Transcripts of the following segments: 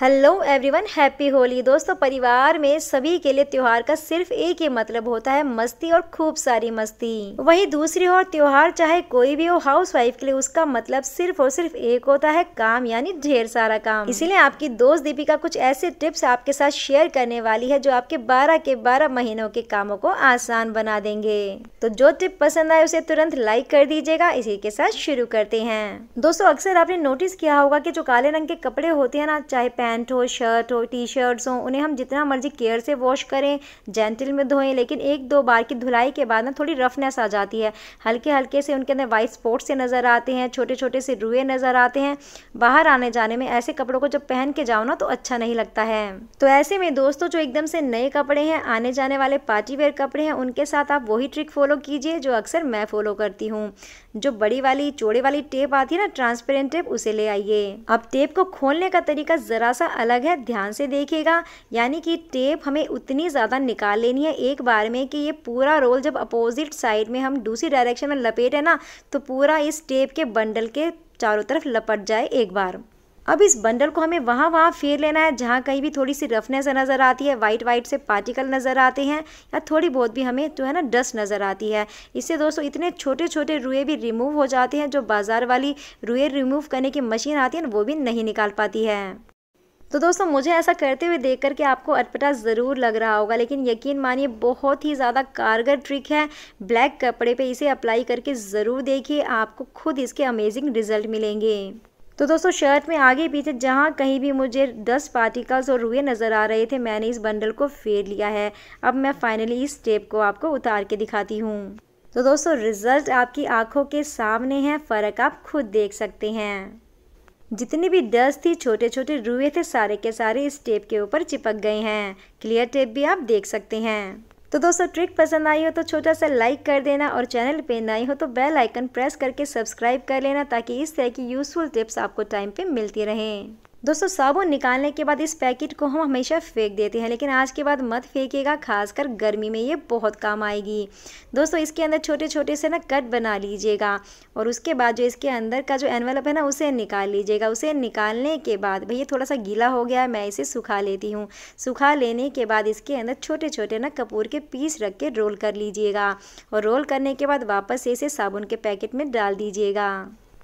hello everyone happy Holi दोस्तों परिवार में सभी के लिए त्यौहार का सिर्फ एक ही मतलब होता है मस्ती और खूब सारी मस्ती वही दूसरी और त्यौहार चाहे कोई भी हो हाउस वाइफ के लिए उसका मतलब सिर्फ और सिर्फ एक होता है काम यानी ढेर सारा काम इसीलिए आपकी दोस्त दीपिका कुछ ऐसे टिप्स आपके साथ शेयर करने वाली है जो आपके बारह के बारह महीनों के कामों को आसान बना देंगे तो जो टिप पसंद आए उसे तुरंत लाइक कर दीजिएगा इसी के साथ शुरू करते हैं दोस्तों अक्सर आपने नोटिस किया होगा की जो काले रंग के कपड़े होते हैं ना चाहे पैंट हो शर्ट हो टी शर्ट्स हो उन्हें हम जितना मर्जी केयर से वॉश करें जेंटल में धोएं लेकिन एक दो बार की धुलाई के बाद ना थोड़ी रफनेस आ जाती है हल्के हल्के से उनके अंदर वाइट स्पॉट्स से नज़र आते हैं छोटे छोटे से रुए नज़र आते हैं बाहर आने जाने में ऐसे कपड़ों को जब पहन के जाओ ना तो अच्छा नहीं लगता है तो ऐसे में दोस्तों जो एकदम से नए कपड़े हैं आने जाने वाले पार्टी वेयर कपड़े हैं उनके साथ आप वही ट्रिक फॉलो कीजिए जो अक्सर मैं फॉलो करती हूँ जो बड़ी वाली चौड़े वाली टेप आती है ना ट्रांसपेरेंट टेप उसे ले आइए अब टेप को खोलने का तरीका ज़रा सा अलग है ध्यान से देखिएगा यानी कि टेप हमें उतनी ज़्यादा निकाल लेनी है एक बार में कि ये पूरा रोल जब अपोजिट साइड में हम दूसरी डायरेक्शन में लपेट है ना तो पूरा इस टेप के बंडल के चारों तरफ लपट जाए एक बार अब इस बंडल को हमें वहाँ वहाँ फेर लेना है जहाँ कहीं भी थोड़ी सी रफनेस नज़र आती है वाइट वाइट से पार्टिकल नज़र आते हैं या थोड़ी बहुत भी हमें जो है ना डस्ट नज़र आती है इससे दोस्तों इतने छोटे छोटे रुए भी रिमूव हो जाते हैं जो बाज़ार वाली रुए रिमूव करने की मशीन आती है ना वो भी नहीं निकाल पाती है तो दोस्तों मुझे ऐसा करते हुए देख करके आपको अटपटा ज़रूर लग रहा होगा लेकिन यकीन मानिए बहुत ही ज़्यादा कारगर ट्रिक है ब्लैक कपड़े पे इसे अप्लाई करके ज़रूर देखिए आपको खुद इसके अमेजिंग रिजल्ट मिलेंगे तो दोस्तों शर्ट में आगे पीछे जहाँ कहीं भी मुझे दस पार्टिकल्स और रुए नज़र आ रहे थे मैंने इस बंडल को फेर लिया है अब मैं फाइनली इस टेप को आपको उतार के दिखाती हूँ तो दोस्तों रिजल्ट आपकी आंखों के सामने है फ़र्क आप खुद देख सकते हैं जितनी भी डस्ट थी छोटे छोटे रुए थे सारे के सारे इस टेप के ऊपर चिपक गए हैं क्लियर टेप भी आप देख सकते हैं तो दोस्तों ट्रिक पसंद आई हो तो छोटा सा लाइक कर देना और चैनल पे नई हो तो बेल आइकन प्रेस करके सब्सक्राइब कर लेना ताकि इस तरह की यूज़फुल टिप्स आपको टाइम पे मिलती रहें दोस्तों साबुन निकालने के बाद इस पैकेट को हम हमेशा फेंक देते हैं लेकिन आज के बाद मत फेंकेगा खासकर गर्मी में ये बहुत काम आएगी दोस्तों इसके अंदर छोटे छोटे से ना कट बना लीजिएगा और उसके बाद जो इसके अंदर का जो एनवलप है ना उसे निकाल लीजिएगा उसे निकालने के बाद भैया थोड़ा सा गीला हो गया है मैं इसे सुखा लेती हूँ सुखा लेने के बाद इसके अंदर छोटे छोटे ना कपूर के पीस रख के रोल कर लीजिएगा और रोल करने के बाद वापस इसे साबुन के पैकेट में डाल दीजिएगा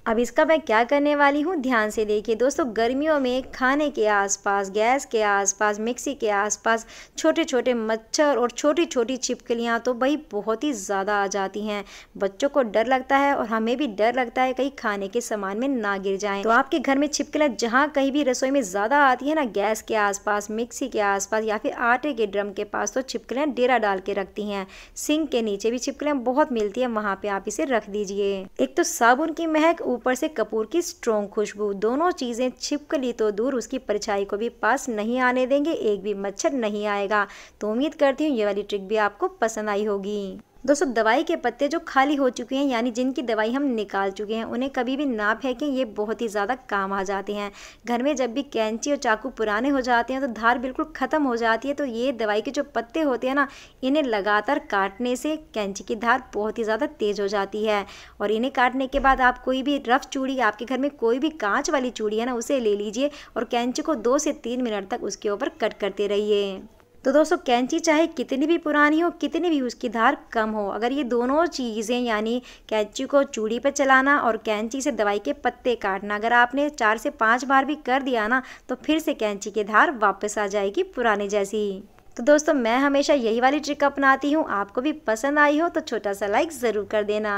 अब इसका मैं क्या करने वाली हूँ ध्यान से देखिए दोस्तों गर्मियों में खाने के आसपास गैस के आसपास मिक्सी के आसपास छोटे छोटे मच्छर और छोटी छोटी छिपकलियाँ तो भाई बहुत ही ज़्यादा आ जाती हैं बच्चों को डर लगता है और हमें भी डर लगता है कहीं खाने के सामान में ना गिर जाए तो आपके घर में छिपकलियाँ जहाँ कहीं भी रसोई में ज़्यादा आती है ना गैस के आसपास मिक्सी के आसपास या फिर आटे के ड्रम के पास तो छिपकलियाँ डेरा डाल के रखती हैं सिंक के नीचे भी छिपकलियाँ बहुत मिलती है वहाँ पर आप इसे रख दीजिए एक तो साबुन की महक ऊपर से कपूर की स्ट्रॉन्ग खुशबू दोनों चीज़ें छिपकली तो दूर उसकी परछाई को भी पास नहीं आने देंगे एक भी मच्छर नहीं आएगा तो उम्मीद करती हूँ ये वाली ट्रिक भी आपको पसंद आई होगी दोस्तों दवाई के पत्ते जो खाली हो चुके हैं यानी जिनकी दवाई हम निकाल चुके हैं उन्हें कभी भी ना फेंकें ये बहुत ही ज़्यादा काम आ जाते हैं घर में जब भी कैंची और चाकू पुराने हो जाते हैं तो धार बिल्कुल ख़त्म हो जाती है तो ये दवाई के जो पत्ते होते हैं ना इन्हें लगातार काटने से कैंची की धार बहुत ही ज़्यादा तेज़ हो जाती है और इन्हें काटने के बाद आप कोई भी रफ चूड़ी आपके घर में कोई भी कांच वाली चूड़ी है ना उसे ले लीजिए और कैंची को दो से तीन मिनट तक उसके ऊपर कट करते रहिए तो दोस्तों कैंची चाहे कितनी भी पुरानी हो कितनी भी उसकी धार कम हो अगर ये दोनों चीज़ें यानी कैंची को चूड़ी पर चलाना और कैंची से दवाई के पत्ते काटना अगर आपने चार से पाँच बार भी कर दिया ना तो फिर से कैंची की धार वापस आ जाएगी पुराने जैसी तो दोस्तों मैं हमेशा यही वाली ट्रिक अपनाती हूँ आपको भी पसंद आई हो तो छोटा सा लाइक ज़रूर कर देना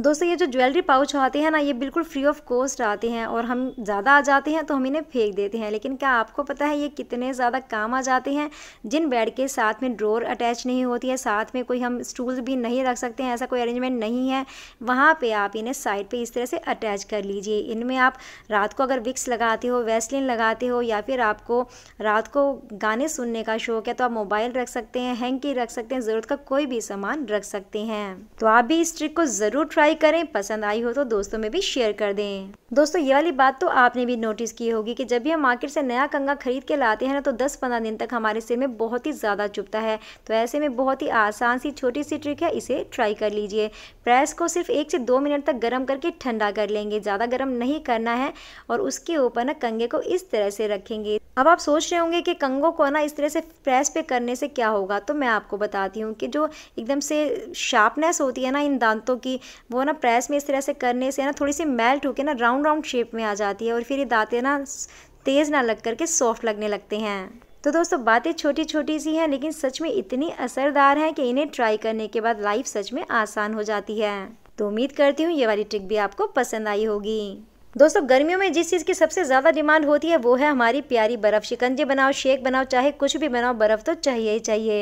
दोस्तों ये जो ज्वेलरी पाउच आते हैं ना ये बिल्कुल फ्री ऑफ कॉस्ट आते हैं और हम ज़्यादा आ जाते हैं तो हम इन्हें फेंक देते हैं लेकिन क्या आपको पता है ये कितने ज़्यादा काम आ जाते हैं जिन बेड के साथ में ड्रोर अटैच नहीं होती है साथ में कोई हम स्टूल भी नहीं रख सकते हैं ऐसा कोई अरेंजमेंट नहीं है वहाँ पर आप इन्हें साइड पर इस तरह से अटैच कर लीजिए इनमें आप रात को अगर विक्स लगाते हो वेस्लिन लगाते हो या फिर आपको रात को गाने सुनने का शौक है तो आप मोबाइल रख सकते हैं की रख सकते हैं ज़रूरत का कोई भी सामान रख सकते हैं तो आप भी इस ट्रिक को ज़रूर ट्राई लाइक करें पसंद आई हो तो दोस्तों में भी शेयर कर दें दोस्तों ये वाली बात तो आपने भी नोटिस की होगी कि जब भी हम मार्केट से नया कंगा खरीद के लाते हैं ना तो 10-15 दिन तक हमारे सिर में बहुत ही ज़्यादा चुपता है तो ऐसे में बहुत ही आसान सी छोटी सी ट्रिक है इसे ट्राई कर लीजिए प्रेस को सिर्फ एक से दो मिनट तक गर्म करके ठंडा कर लेंगे ज़्यादा गर्म नहीं करना है और उसके ऊपर ना कंगे को इस तरह से रखेंगे अब आप सोच रहे होंगे कि कंगों को ना इस तरह से प्रेस पे करने से क्या होगा तो मैं आपको बताती हूँ कि जो एकदम से शार्पनेस होती है ना इन दांतों की वो वो ना प्रेस में इस तरह से करने से ना थोड़ी सी मेल्ट होकर ना राउंड राउंड शेप में आ जाती है और फिर ये दाँतें ना तेज़ ना लग करके सॉफ्ट लगने लगते हैं तो दोस्तों बातें छोटी छोटी सी हैं लेकिन सच में इतनी असरदार हैं कि इन्हें ट्राई करने के बाद लाइफ सच में आसान हो जाती है तो उम्मीद करती हूँ ये वाली ट्रिक भी आपको पसंद आई होगी दोस्तों गर्मियों में जिस चीज़ की सबसे ज़्यादा डिमांड होती है वो है हमारी प्यारी बर्फ़ शिकंजे बनाओ शेक बनाओ चाहे कुछ भी बनाओ बर्फ़ तो चाहिए ही चाहिए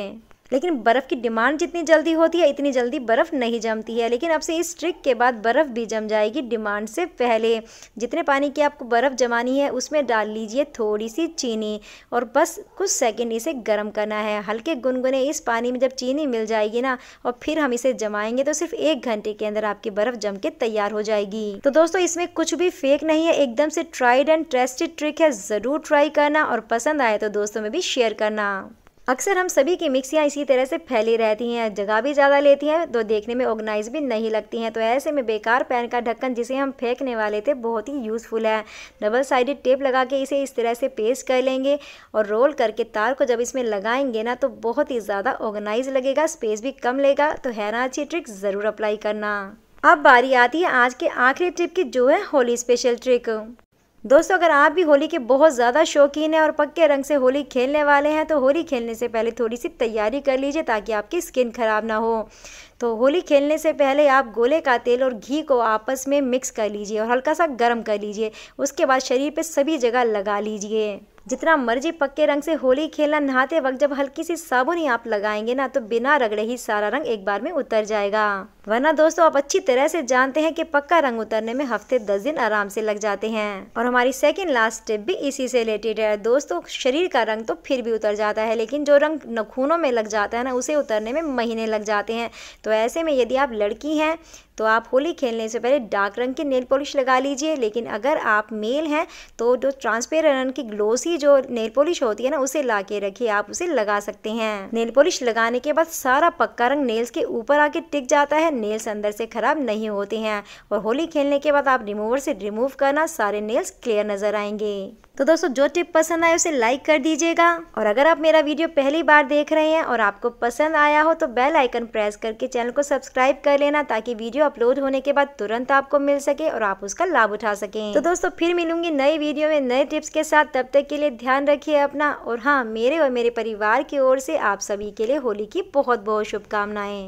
लेकिन बर्फ़ की डिमांड जितनी जल्दी होती है इतनी जल्दी बर्फ़ नहीं जमती है लेकिन अब से इस ट्रिक के बाद बर्फ़ भी जम जाएगी डिमांड से पहले जितने पानी की आपको बर्फ़ जमानी है उसमें डाल लीजिए थोड़ी सी चीनी और बस कुछ सेकेंड इसे गर्म करना है हल्के गुनगुने इस पानी में जब चीनी मिल जाएगी ना और फिर हम इसे जमाएंगे तो सिर्फ एक घंटे के अंदर आपकी बर्फ़ जम के तैयार हो जाएगी तो दोस्तों इसमें कुछ भी फेक नहीं है एकदम से ट्राइड एंड ट्रेस्टेड ट्रिक है ज़रूर ट्राई करना और पसंद आए तो दोस्तों में भी शेयर करना अक्सर हम सभी की मिक्सियाँ इसी तरह से फैली रहती हैं जगह भी ज़्यादा लेती हैं तो देखने में ऑर्गेनाइज भी नहीं लगती हैं तो ऐसे में बेकार पैन का ढक्कन जिसे हम फेंकने वाले थे बहुत ही यूज़फुल है डबल साइडेड टेप लगा के इसे इस तरह से पेस्ट कर लेंगे और रोल करके तार को जब इसमें लगाएंगे ना तो बहुत ही ज़्यादा ऑर्गेनाइज लगेगा स्पेस भी कम लेगा तो है ना अच्छी ट्रिक ज़रूर अप्लाई करना अब बारी आती है आज के आखिरी ट्रिप की जो है होली स्पेशल ट्रिक दोस्तों अगर आप भी होली के बहुत ज़्यादा शौकीन हैं और पक्के रंग से होली खेलने वाले हैं तो होली खेलने से पहले थोड़ी सी तैयारी कर लीजिए ताकि आपकी स्किन ख़राब ना हो तो होली खेलने से पहले आप गोले का तेल और घी को आपस में मिक्स कर लीजिए और हल्का सा गर्म कर लीजिए उसके बाद शरीर पर सभी जगह लगा लीजिए जितना मर्जी पक्के रंग से होली खेलना नहाते वक्त जब हल्की सी साबुन ही आप लगाएंगे ना तो बिना रगड़े ही सारा रंग एक बार में उतर जाएगा वरना दोस्तों आप अच्छी तरह से जानते हैं कि पक्का रंग उतरने में हफ्ते दस दिन आराम से लग जाते हैं और हमारी सेकेंड लास्ट स्टेप भी इसी से रिलेटेड है दोस्तों शरीर का रंग तो फिर भी उतर जाता है लेकिन जो रंग नखूनों में लग जाता है ना उसे उतरने में महीने लग जाते हैं तो ऐसे में यदि आप लड़की हैं तो आप होली खेलने से पहले डार्क रंग की नेल पॉलिश लगा लीजिए लेकिन अगर आप मेल हैं तो जो ट्रांसपेरेंट रंग की ग्लोसी जो नेल पॉलिश होती है ना उसे ला के रखिए आप उसे लगा सकते हैं नेल पॉलिश लगाने के बाद सारा पक्का रंग नेल्स के ऊपर आके टिक जाता है नेल्स अंदर से ख़राब नहीं होते हैं और होली खेलने के बाद आप रिमूवर से रिमूव करना सारे नेल्स क्लियर नज़र आएंगे तो दोस्तों जो टिप पसंद आए उसे लाइक कर दीजिएगा और अगर आप मेरा वीडियो पहली बार देख रहे हैं और आपको पसंद आया हो तो बेल आइकन प्रेस करके चैनल को सब्सक्राइब कर लेना ताकि वीडियो अपलोड होने के बाद तुरंत आपको मिल सके और आप उसका लाभ उठा सकें तो दोस्तों फिर मिलूंगी नई वीडियो में नए टिप्स के साथ तब तक के लिए ध्यान रखिए अपना और हाँ मेरे और मेरे परिवार की ओर से आप सभी के लिए होली की बहुत बहुत शुभकामनाएं